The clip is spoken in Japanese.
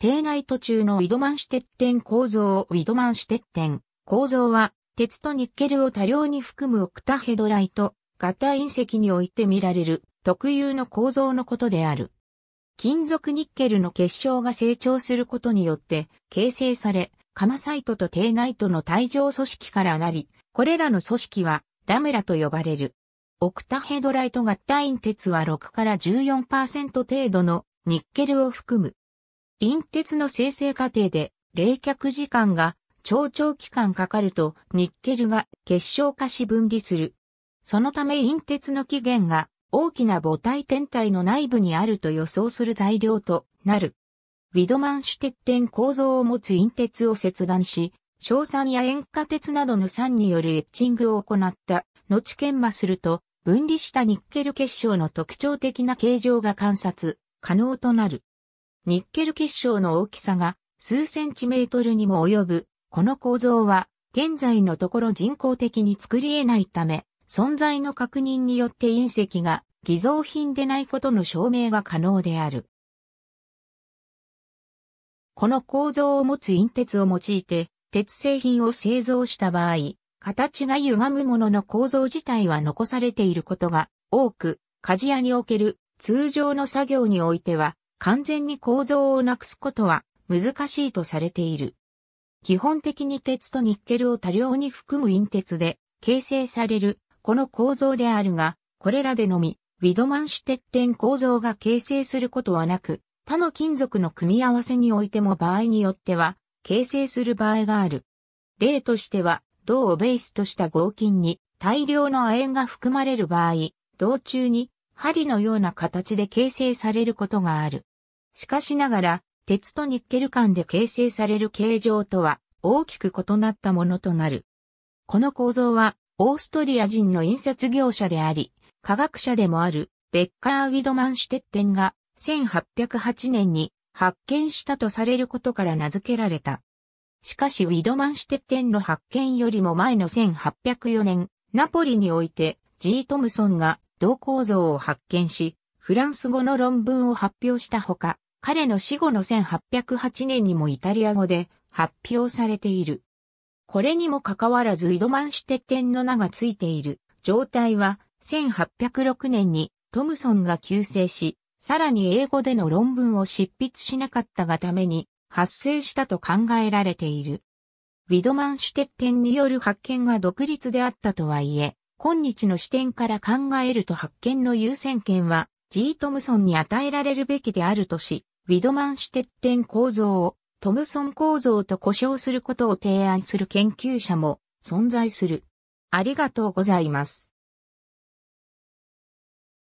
邸内途中のウィドマンシュテッテン構造ウィドマンシュテッテン構造は、鉄とニッケルを多量に含むオクタヘドライト、型隕石において見られる特有の構造のことである。金属ニッケルの結晶が成長することによって形成され、カマサイトとテ内ナイトの帯状組織からなり、これらの組織はラメラと呼ばれる。オクタヘドライト合体鉄は6から14%程度のニッケルを含む陰鉄の生成過程で冷却時間が超長期間かかるとニッケルが結晶化し分離する。そのため陰鉄の起源が大きな母体天体の内部にあると予想する材料となる。ウィドマンシュテッテン構造を持つ陰鉄を切断し、硝酸や塩化鉄などの酸によるエッチングを行った後研磨すると分離したニッケル結晶の特徴的な形状が観察可能となる。ニッケル結晶の大きさが数センチメートルにも及ぶ、この構造は現在のところ人工的に作り得ないため、存在の確認によって隕石が偽造品でないことの証明が可能である。この構造を持つ隕鉄を用いて、鉄製品を製造した場合、形が歪むものの構造自体は残されていることが多く、鍛冶屋における通常の作業においては完全に構造をなくすことは難しいとされている。基本的に鉄とニッケルを多量に含む陰鉄で形成されるこの構造であるが、これらでのみ、ウィドマンシュ鉄点構造が形成することはなく、他の金属の組み合わせにおいても場合によっては、形成する場合がある。例としては、銅をベースとした合金に大量の亜鉛が含まれる場合、銅中に針のような形で形成されることがある。しかしながら、鉄とニッケル間で形成される形状とは大きく異なったものとなる。この構造は、オーストリア人の印刷業者であり、科学者でもある、ベッカー・ウィドマンシュテッテンが、1808年に発見したとされることから名付けられた。しかしウィドマンシュテッテンの発見よりも前の1804年、ナポリにおいて、ジー・トムソンが同構造を発見し、フランス語の論文を発表したほか、彼の死後の1808年にもイタリア語で発表されている。これにもかかわらずドマンシュテッテンの名がついている状態は1806年にトムソンが急性し、さらに英語での論文を執筆しなかったがために発生したと考えられている。ウィドマンシュテッテンによる発見が独立であったとはいえ、今日の視点から考えると発見の優先権は G. トムソンに与えられるべきであるとし、ウィドマンシュテッテン構造をトムソン構造と呼称することを提案する研究者も存在する。ありがとうございます。